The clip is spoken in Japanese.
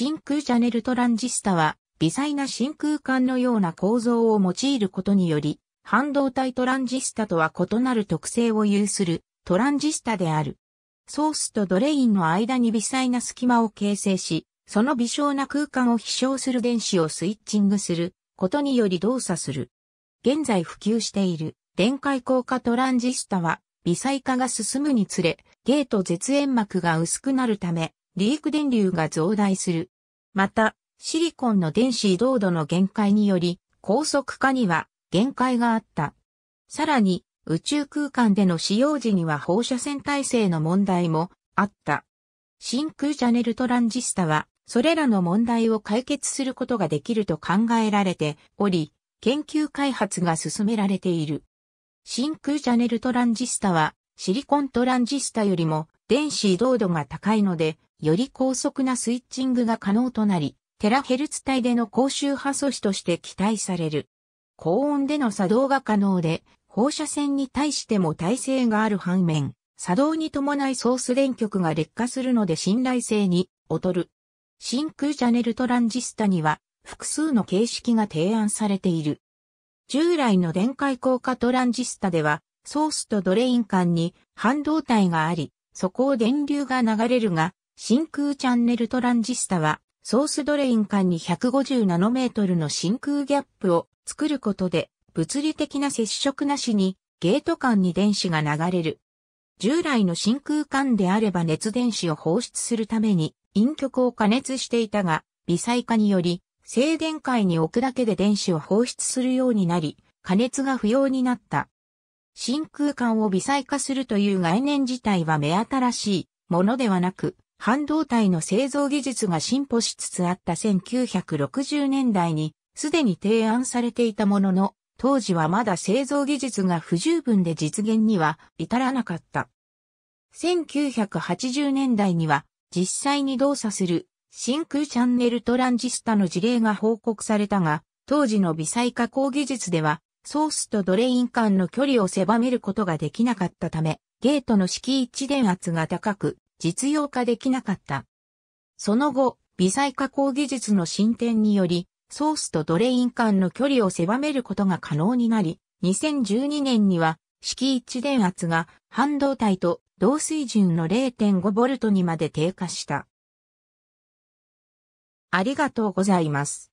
真空チャネルトランジスタは、微細な真空管のような構造を用いることにより、半導体トランジスタとは異なる特性を有するトランジスタである。ソースとドレインの間に微細な隙間を形成し、その微小な空間を飛翔する電子をスイッチングすることにより動作する。現在普及している電解効果トランジスタは微細化が進むにつれ、ゲート絶縁膜が薄くなるため、リーク電流が増大する。また、シリコンの電子移動度の限界により、高速化には限界があった。さらに、宇宙空間での使用時には放射線耐性の問題もあった。真空チャネルトランジスタは、それらの問題を解決することができると考えられており、研究開発が進められている。真空チャネルトランジスタは、シリコントランジスタよりも電子移動度が高いので、より高速なスイッチングが可能となり、テラヘルツ帯での高周波素子として期待される。高温での作動が可能で、放射線に対しても耐性がある反面、作動に伴いソース電極が劣化するので信頼性に劣る。真空チャネルトランジスタには複数の形式が提案されている。従来の電解効果トランジスタではソースとドレイン間に半導体があり、そこを電流が流れるが、真空チャンネルトランジスタは、ソースドレイン間に150ナノメートルの真空ギャップを作ることで、物理的な接触なしに、ゲート間に電子が流れる。従来の真空管であれば熱電子を放出するために、陰極を加熱していたが、微細化により、静電解に置くだけで電子を放出するようになり、加熱が不要になった。真空管を微細化するという概念自体は目新しいものではなく、半導体の製造技術が進歩しつつあった1960年代にすでに提案されていたものの、当時はまだ製造技術が不十分で実現には至らなかった。1980年代には実際に動作する真空チャンネルトランジスタの事例が報告されたが、当時の微細加工技術ではソースとドレイン間の距離を狭めることができなかったため、ゲートの敷一電圧が高く、実用化できなかった。その後、微細加工技術の進展により、ソースとドレイン間の距離を狭めることが可能になり、2012年には、敷一電圧が半導体と同水準の 0.5V にまで低下した。ありがとうございます。